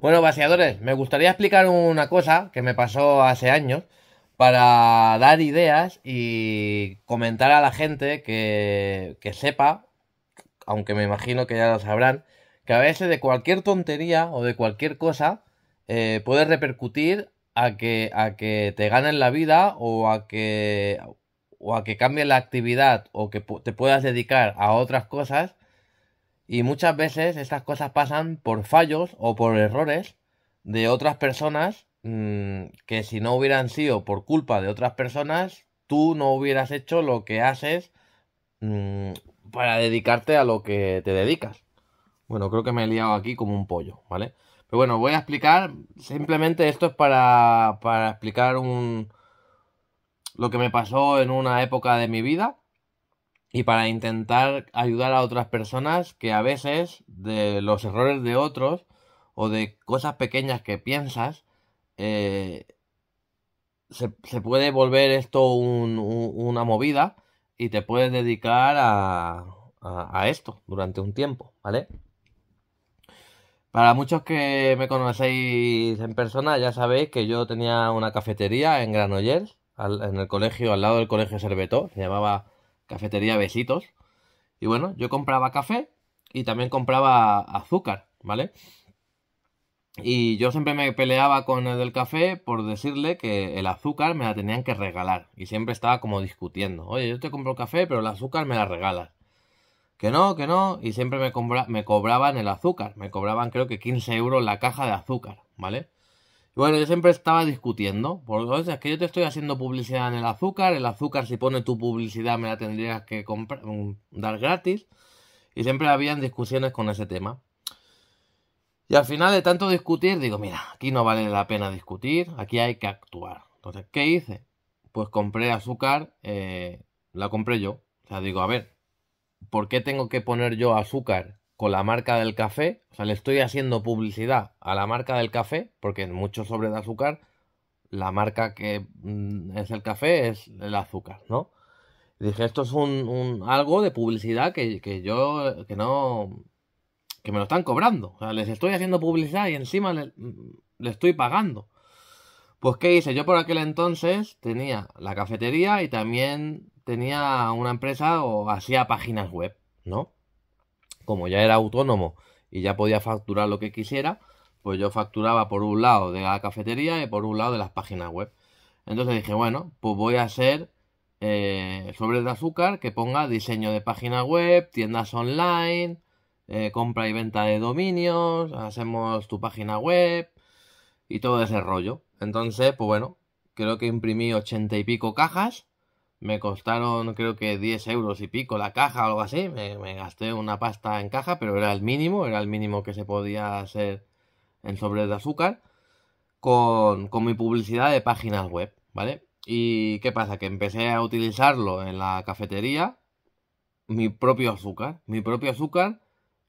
Bueno, vaciadores, me gustaría explicar una cosa que me pasó hace años para dar ideas y comentar a la gente que, sepa, aunque me imagino que ya lo sabrán, que a veces de cualquier tontería o de cualquier cosa eh, puede repercutir a que, a que te ganen la vida o a que, o a que cambie la actividad o que te puedas dedicar a otras cosas y muchas veces estas cosas pasan por fallos o por errores de otras personas mm, que si no hubieran sido por culpa de otras personas, tú no hubieras hecho lo que haces mm, para dedicarte a lo que te dedicas. Bueno, creo que me he liado aquí como un pollo, ¿vale? Pero bueno, voy a explicar, simplemente esto es para, para explicar un, lo que me pasó en una época de mi vida y para intentar ayudar a otras personas que a veces de los errores de otros o de cosas pequeñas que piensas, eh, se, puede volver esto una movida y te puedes dedicar a, esto durante un tiempo, ¿vale? Para muchos que me conocéis en persona, ya sabéis que yo tenía una cafetería en Granollers, en el colegio, al lado del colegio Servetó, se llamaba cafetería Besitos. Y bueno, yo compraba café y también compraba azúcar, ¿vale? Y yo siempre me peleaba con el del café por decirle que el azúcar me la tenían que regalar. Y siempre estaba como discutiendo. Oye, yo te compro café, pero el azúcar me la regalas. Que no, que no. Y siempre me, me cobraban el azúcar. Me cobraban creo que 15 euros la caja de azúcar, ¿vale? Bueno, yo siempre estaba discutiendo, porque es que yo te estoy haciendo publicidad en el azúcar, el azúcar si pone tu publicidad me la tendrías que comprar, mm, dar gratis, y siempre habían discusiones con ese tema. Y al final de tanto discutir, digo, mira, aquí no vale la pena discutir, aquí hay que actuar. Entonces, ¿qué hice? Pues compré azúcar, eh, la compré yo. O sea, digo, a ver, ¿por qué tengo que poner yo azúcar con la marca del café, o sea, le estoy haciendo publicidad a la marca del café, porque en muchos sobres de azúcar, la marca que mm, es el café es el azúcar, ¿no? dije, esto es un, algo de publicidad que, yo, que no, que me lo están cobrando. O sea, les estoy haciendo publicidad y encima le, mm, le estoy pagando. Pues, ¿qué hice? Yo por aquel entonces tenía la cafetería y también tenía una empresa o hacía páginas web, ¿no? como ya era autónomo y ya podía facturar lo que quisiera, pues yo facturaba por un lado de la cafetería y por un lado de las páginas web. Entonces dije, bueno, pues voy a hacer eh, sobre azúcar que ponga diseño de página web, tiendas online, eh, compra y venta de dominios, hacemos tu página web y todo ese rollo. Entonces, pues bueno, creo que imprimí ochenta y pico cajas me costaron creo que 10 euros y pico la caja o algo así. Me, gasté una pasta en caja, pero era el mínimo, era el mínimo que se podía hacer en sobres de azúcar con, mi publicidad de páginas web, ¿vale? ¿Y qué pasa? Que empecé a utilizarlo en la cafetería, mi propio azúcar, mi propio azúcar,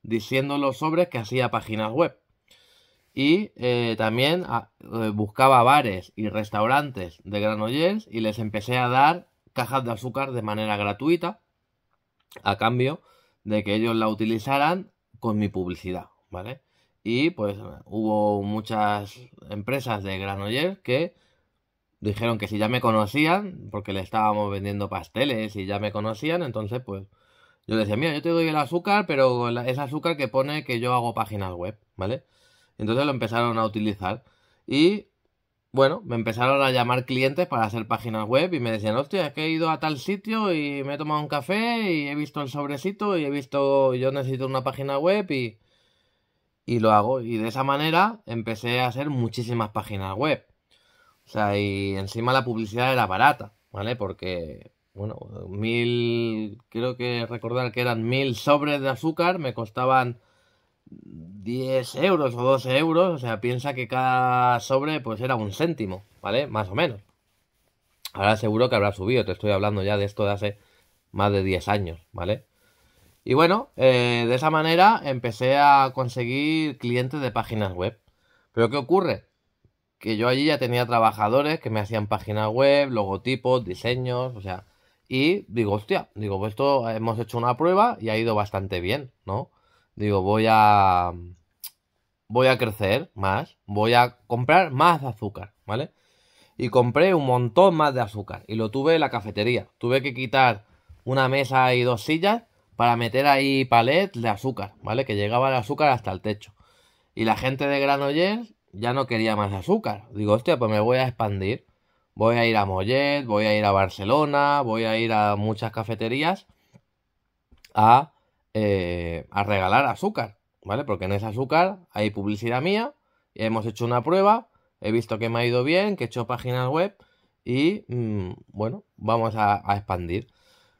diciendo los sobres que hacía páginas web. Y eh, también ah, eh, buscaba bares y restaurantes de Granollers y les empecé a dar cajas de azúcar de manera gratuita a cambio de que ellos la utilizaran con mi publicidad, ¿vale? Y pues hubo muchas empresas de granollers que dijeron que si ya me conocían, porque le estábamos vendiendo pasteles y ya me conocían, entonces pues yo decía, mira, yo te doy el azúcar, pero es azúcar que pone que yo hago páginas web, ¿vale? Entonces lo empezaron a utilizar y bueno, me empezaron a llamar clientes para hacer páginas web y me decían, hostia, es que he ido a tal sitio y me he tomado un café y he visto el sobrecito y he visto, yo necesito una página web y, y lo hago. Y de esa manera empecé a hacer muchísimas páginas web. O sea, y encima la publicidad era barata, ¿vale? Porque, bueno, mil, creo que recordar que eran mil sobres de azúcar, me costaban 10 euros o 12 euros, o sea, piensa que cada sobre pues era un céntimo, ¿vale? Más o menos. Ahora seguro que habrá subido, te estoy hablando ya de esto de hace más de 10 años, ¿vale? Y bueno, eh, de esa manera empecé a conseguir clientes de páginas web. Pero ¿qué ocurre? Que yo allí ya tenía trabajadores que me hacían páginas web, logotipos, diseños, o sea... Y digo, hostia, digo, pues esto hemos hecho una prueba y ha ido bastante bien, ¿no? Digo, voy a. Voy a crecer más. Voy a comprar más azúcar, ¿vale? Y compré un montón más de azúcar. Y lo tuve en la cafetería. Tuve que quitar una mesa y dos sillas para meter ahí palet de azúcar, ¿vale? Que llegaba el azúcar hasta el techo. Y la gente de Granollers ya no quería más azúcar. Digo, hostia, pues me voy a expandir. Voy a ir a Mollet, voy a ir a Barcelona, voy a ir a muchas cafeterías a eh, a regalar azúcar, ¿vale? Porque en ese azúcar hay publicidad mía, hemos hecho una prueba, he visto que me ha ido bien, que he hecho páginas web y mm, bueno, vamos a, expandir.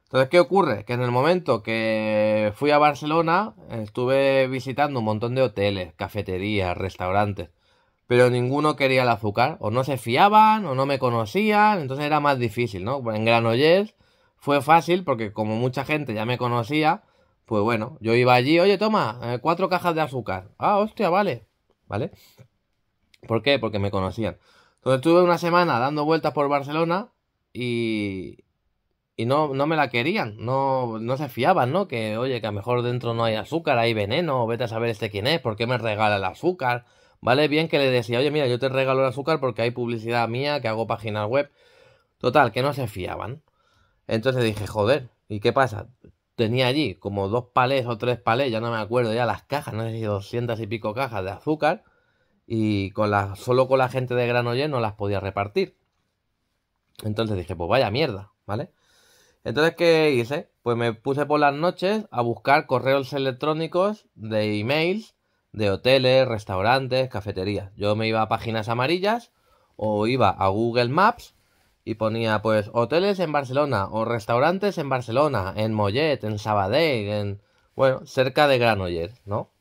Entonces, ¿qué ocurre? Que en el momento que fui a Barcelona, estuve visitando un montón de hoteles, cafeterías, restaurantes, pero ninguno quería el azúcar, o no se fiaban, o no me conocían, entonces era más difícil, ¿no? En Granollers fue fácil porque como mucha gente ya me conocía, pues bueno, yo iba allí, oye, toma, eh, cuatro cajas de azúcar. Ah, hostia, vale. ¿Vale? ¿Por qué? Porque me conocían. Entonces estuve una semana dando vueltas por Barcelona y, y no, no me la querían, no, no se fiaban, ¿no? Que, oye, que a lo mejor dentro no hay azúcar, hay veneno, vete a saber este quién es, ¿por qué me regala el azúcar? ¿Vale? Bien que le decía, oye, mira, yo te regalo el azúcar porque hay publicidad mía, que hago página web. Total, que no se fiaban. Entonces dije, joder, ¿y qué pasa? tenía allí como dos palés o tres palés, ya no me acuerdo ya las cajas, no sé si doscientas y pico cajas de azúcar y con las solo con la gente de Granollers no las podía repartir. Entonces dije, pues vaya mierda, ¿vale? Entonces, ¿qué hice? Pues me puse por las noches a buscar correos electrónicos de emails de hoteles, restaurantes, cafeterías. Yo me iba a páginas amarillas o iba a Google Maps y ponía pues hoteles en Barcelona o restaurantes en Barcelona, en Mollet, en Sabadell, en bueno, cerca de Granollers, ¿no?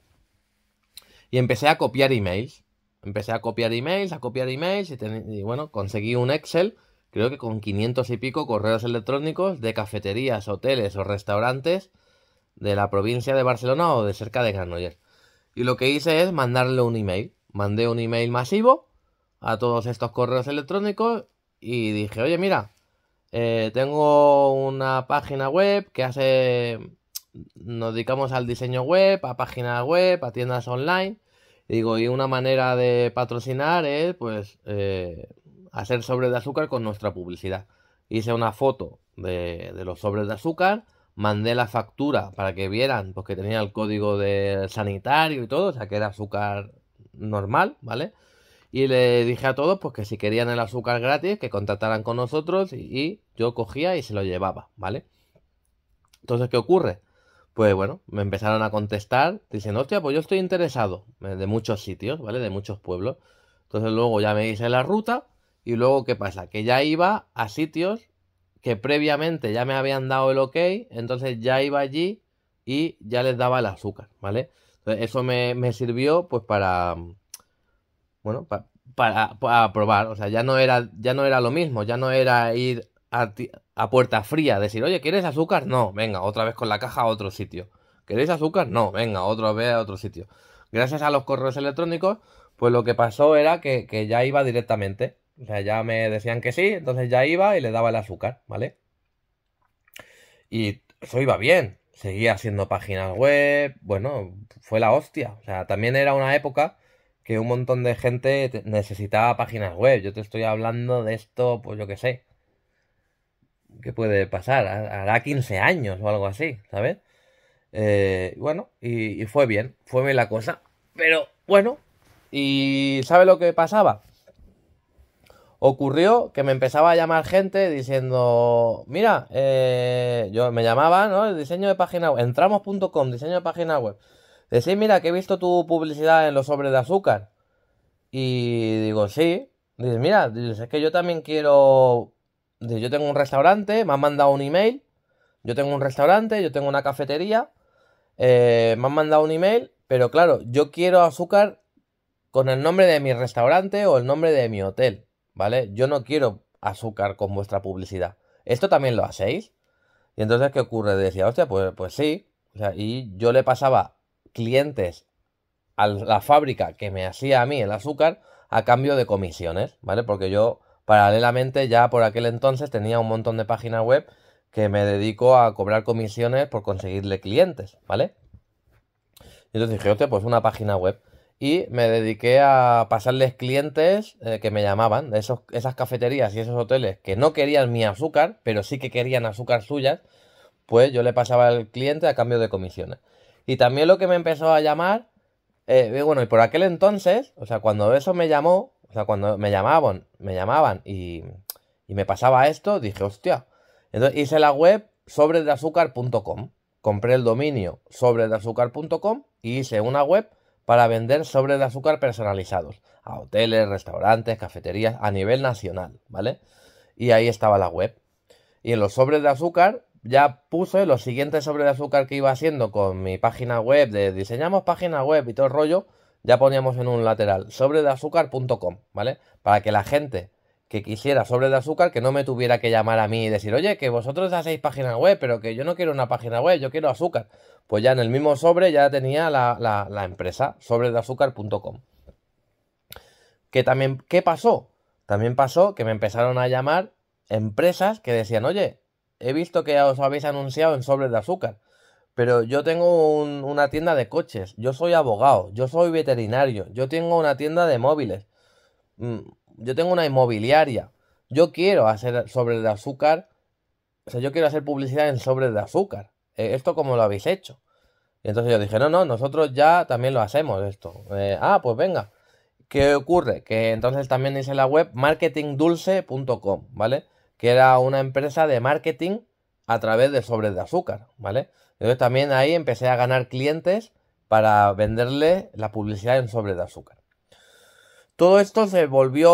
Y empecé a copiar emails. Empecé a copiar emails, a copiar emails y, y bueno, conseguí un Excel, creo que con 500 y pico correos electrónicos de cafeterías, hoteles o restaurantes de la provincia de Barcelona o de cerca de Granollers. Y lo que hice es mandarle un email. Mandé un email masivo a todos estos correos electrónicos y dije, oye, mira, eh, tengo una página web que hace, nos dedicamos al diseño web, a páginas web, a tiendas online. Y digo, y una manera de patrocinar es, pues, eh, hacer sobres de azúcar con nuestra publicidad. Hice una foto de, de los sobres de azúcar, mandé la factura para que vieran, porque tenía el código de sanitario y todo, o sea, que era azúcar normal, ¿vale? Y le dije a todos pues que si querían el azúcar gratis, que contactaran con nosotros y, yo cogía y se lo llevaba, ¿vale? Entonces, ¿qué ocurre? Pues bueno, me empezaron a contestar diciendo, hostia, pues yo estoy interesado eh, de muchos sitios, ¿vale? De muchos pueblos. Entonces luego ya me hice la ruta y luego ¿qué pasa? Que ya iba a sitios que previamente ya me habían dado el ok, entonces ya iba allí y ya les daba el azúcar, ¿vale? Entonces eso me, me sirvió pues para bueno, para, probar. O sea, ya no era, ya no era lo mismo, ya no era ir a, puerta fría, decir, oye, ¿quieres azúcar? No, venga, otra vez con la caja a otro sitio. ¿Queréis azúcar? No, venga, otra vez a otro sitio. Gracias a los correos electrónicos, pues lo que pasó era que, que ya iba directamente. O sea, ya me decían que sí, entonces ya iba y le daba el azúcar, ¿vale? Y eso iba bien. Seguía haciendo páginas web, bueno, fue la hostia. O sea, también era una época que un montón de gente necesitaba páginas web. Yo te estoy hablando de esto, pues yo qué sé. ¿Qué puede pasar? Hará 15 años o algo así, ¿sabes? Eh, bueno, y, fue bien, fue bien la cosa. Pero bueno, ¿y sabe lo que pasaba? Ocurrió que me empezaba a llamar gente diciendo, mira, eh, yo me llamaba, ¿no? El diseño de página web, entramos.com, diseño de página web. Decís, mira, que he visto tu publicidad en los sobres de azúcar. Y digo, sí. Dice, mira, es que yo también quiero... yo tengo un restaurante, me han mandado un email. Yo tengo un restaurante, yo tengo una cafetería. Eh, me han mandado un email, pero claro, yo quiero azúcar con el nombre de mi restaurante o el nombre de mi hotel, ¿vale? Yo no quiero azúcar con vuestra publicidad. ¿Esto también lo hacéis? Y entonces, ¿qué ocurre? Decía, hostia, pues, pues sí. y yo le pasaba clientes a la fábrica que me hacía a mí el azúcar a cambio de comisiones, ¿vale? Porque yo paralelamente ya por aquel entonces tenía un montón de páginas web que me dedico a cobrar comisiones por conseguirle clientes, ¿vale? Y entonces dije, hostia, pues una página web. Y me dediqué a pasarles clientes eh, que me llamaban, de esas cafeterías y esos hoteles que no querían mi azúcar, pero sí que querían azúcar suyas, pues yo le pasaba al cliente a cambio de comisiones. Y también lo que me empezó a llamar, eh, bueno, y por aquel entonces, o sea, cuando eso me llamó, o sea, cuando me llamaban, me llamaban y, y me pasaba esto, dije, hostia. Entonces hice la web sobresdeazúcar.com. Compré el dominio sobresdeazúcar.com y hice una web para vender sobres de azúcar personalizados a hoteles, restaurantes, cafeterías a nivel nacional, ¿vale? Y ahí estaba la web. Y en los sobres de azúcar ya puse lo siguientes sobre de azúcar que iba haciendo con mi página web de diseñamos página web y todo el rollo, ya poníamos en un lateral sobre ¿vale? Para que la gente que quisiera sobre de azúcar que no me tuviera que llamar a mí y decir, oye, que vosotros hacéis página web, pero que yo no quiero una página web, yo quiero azúcar. Pues ya en el mismo sobre ya tenía la, la, empresa sobre Que también, ¿qué pasó? También pasó que me empezaron a llamar empresas que decían, oye, he visto que os habéis anunciado en sobres de azúcar, pero yo tengo una tienda de coches, yo soy abogado, yo soy veterinario, yo tengo una tienda de móviles, mm, yo tengo una inmobiliaria, yo quiero hacer sobres de azúcar, o sea, yo quiero hacer publicidad en sobres de azúcar, e, esto como lo habéis hecho. Y entonces yo dije, no, no, nosotros ya también lo hacemos esto. Eh, ah, pues venga. ¿Qué ocurre? Que entonces también dice la web marketingdulce.com, ¿vale? que era una empresa de marketing a través de sobres de azúcar, ¿vale? Entonces también ahí empecé a ganar clientes para venderle la publicidad en sobres de azúcar. Todo esto se volvió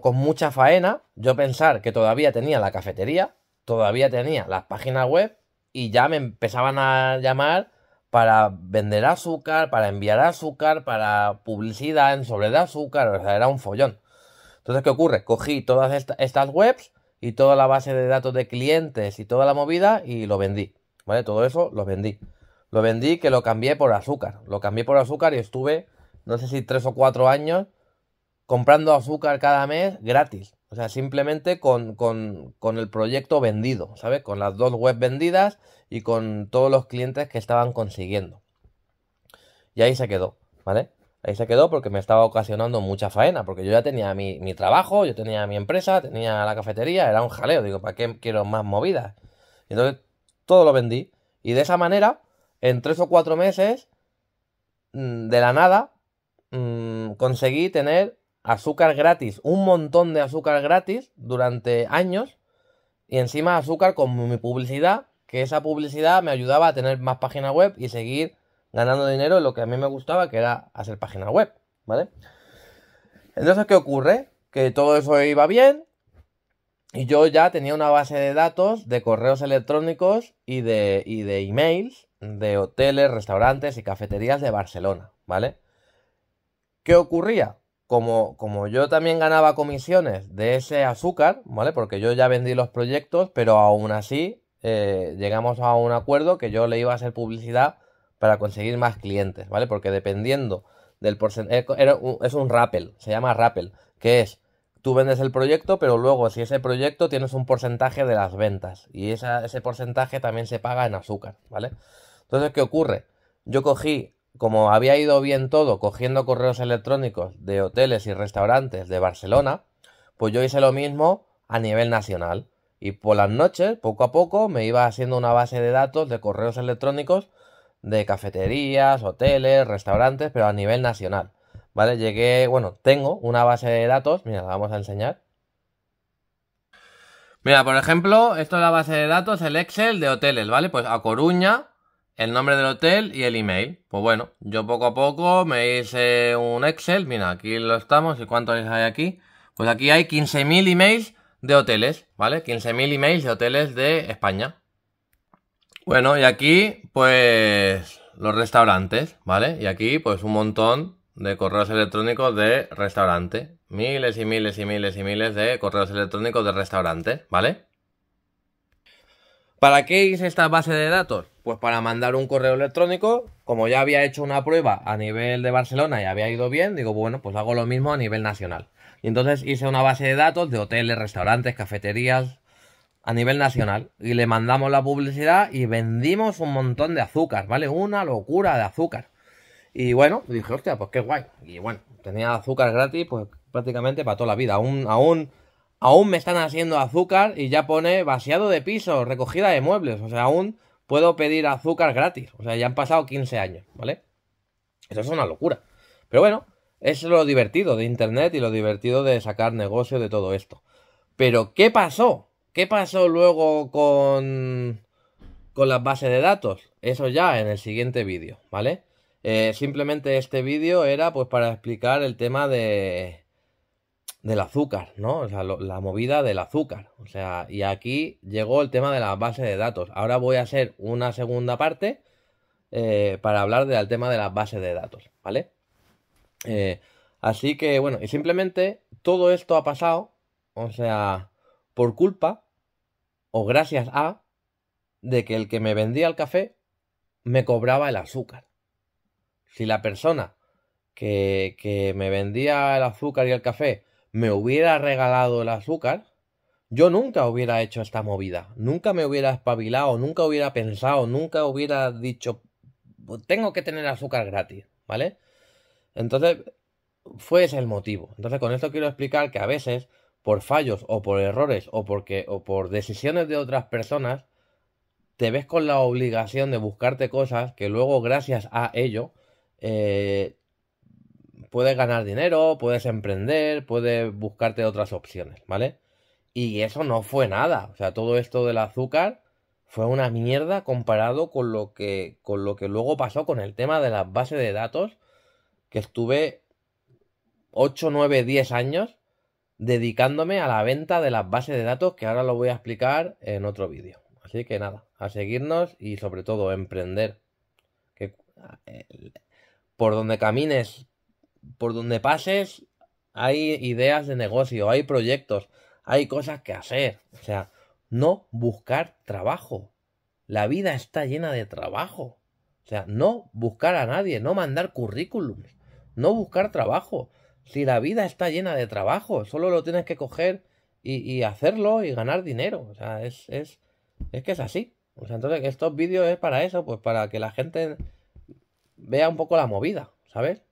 con mucha faena. Yo pensar que todavía tenía la cafetería, todavía tenía las páginas web y ya me empezaban a llamar para vender azúcar, para enviar azúcar, para publicidad en sobre de azúcar, o sea, era un follón. Entonces, ¿qué ocurre? Cogí todas estas webs y toda la base de datos de clientes y toda la movida y lo vendí. ¿Vale? Todo eso lo vendí. Lo vendí que lo cambié por azúcar. Lo cambié por azúcar y estuve, no sé si tres o cuatro años, comprando azúcar cada mes gratis. O sea, simplemente con, con el proyecto vendido, ¿sabes? Con las dos webs vendidas y con todos los clientes que estaban consiguiendo. Y ahí se quedó, ¿vale? ahí se quedó porque me estaba ocasionando mucha faena, porque yo ya tenía mi, trabajo, yo tenía mi empresa, tenía la cafetería, era un jaleo, digo, ¿para qué quiero más movidas? Y entonces todo lo vendí. Y de esa manera, en tres o cuatro meses, mm, de la nada, mm, conseguí tener azúcar gratis, un montón de azúcar gratis durante años, y encima azúcar con mi publicidad, que esa publicidad me ayudaba a tener más página web y seguir ganando dinero lo que a mí me gustaba, que era hacer página web, ¿vale? Entonces, ¿qué ocurre? Que todo eso iba bien y yo ya tenía una base de datos de correos electrónicos y de, y de emails de hoteles, restaurantes y cafeterías de Barcelona, ¿vale? ¿Qué ocurría? Como, como, yo también ganaba comisiones de ese azúcar, ¿vale? Porque yo ya vendí los proyectos, pero aún así eh, llegamos a un acuerdo que yo le iba a hacer publicidad para conseguir más clientes, ¿vale? Porque dependiendo del porcentaje, eh, es un rappel, se llama rappel, que es, tú vendes el proyecto, pero luego si ese proyecto tienes un porcentaje de las ventas y ese porcentaje también se paga en azúcar, ¿vale? Entonces, ¿qué ocurre? Yo cogí, como había ido bien todo, cogiendo correos electrónicos de hoteles y restaurantes de Barcelona, pues yo hice lo mismo a nivel nacional. Y por las noches, poco a poco, me iba haciendo una base de datos de correos electrónicos de cafeterías, hoteles, restaurantes, pero a nivel nacional. ¿Vale? Llegué, bueno, tengo una base de datos, mira, la vamos a enseñar. Mira, por ejemplo, esto es la base de datos, el Excel de hoteles, ¿vale? Pues a Coruña, el nombre del hotel y el email. Pues bueno, yo poco a poco me hice un Excel, mira, aquí lo estamos, ¿y cuántos hay aquí? Pues aquí hay 15.000 emails de hoteles, ¿vale? 15.000 emails de hoteles de España. Bueno, y aquí, pues, los restaurantes, ¿vale? Y aquí, pues, un montón de correos electrónicos de restaurante. Miles y miles y miles y miles de correos electrónicos de restaurantes, ¿vale? ¿Para qué hice esta base de datos? Pues para mandar un correo electrónico, como ya había hecho una prueba a nivel de Barcelona y había ido bien, digo, bueno, pues hago lo mismo a nivel nacional. Y entonces hice una base de datos de hoteles, restaurantes, cafeterías, a nivel nacional. Y le mandamos la publicidad y vendimos un montón de azúcar, ¿vale? Una locura de azúcar. Y bueno, dije, hostia, pues qué guay. Y bueno, tenía azúcar gratis, pues prácticamente para toda la vida. Aún, aún, aún me están haciendo azúcar y ya pone vaciado de piso, recogida de muebles. O sea, aún puedo pedir azúcar gratis. O sea, ya han pasado 15 años, ¿vale? Eso es una locura. Pero bueno, es lo divertido de Internet y lo divertido de sacar negocio de todo esto. Pero, ¿qué pasó? ¿Qué pasó luego con, con las bases de datos? Eso ya en el siguiente vídeo, ¿vale? Eh, simplemente este vídeo era pues para explicar el tema de del azúcar, ¿no? O sea, la movida del azúcar. O sea, y aquí llegó el tema de las bases de datos. Ahora voy a hacer una segunda parte eh, para hablar del tema de las bases de datos, ¿vale? Eh, así que, bueno, y simplemente todo esto ha pasado, o sea, por culpa o gracias a, de que el que me vendía el café me cobraba el azúcar. Si la persona que, que me vendía el azúcar y el café me hubiera regalado el azúcar, yo nunca hubiera hecho esta movida, nunca me hubiera espabilado, nunca hubiera pensado, nunca hubiera dicho, pues tengo que tener azúcar gratis, ¿vale? Entonces, fue ese el motivo. Entonces, con esto quiero explicar que a veces por fallos o por errores o porque o por decisiones de otras personas te ves con la obligación de buscarte cosas que luego gracias a ello eh, puedes ganar dinero, puedes emprender, puedes buscarte otras opciones, ¿vale? Y eso no fue nada, o sea, todo esto del azúcar fue una mierda comparado con lo que con lo que luego pasó con el tema de las bases de datos que estuve 8, 9, 10 años dedicándome a la venta de las bases de datos que ahora lo voy a explicar en otro vídeo. Así que nada, a seguirnos y sobre todo emprender. Eh, por donde camines, por donde pases, hay ideas de negocio, hay proyectos, hay cosas que hacer. O sea, no buscar trabajo. La vida está llena de trabajo. O sea, no buscar a nadie, no mandar currículums, no buscar trabajo. Si la vida está llena de trabajo, solo lo tienes que coger y, y hacerlo y ganar dinero. O sea, es, es, es que es así. O sea, entonces estos vídeos es para eso, pues para que la gente vea un poco la movida, ¿sabes?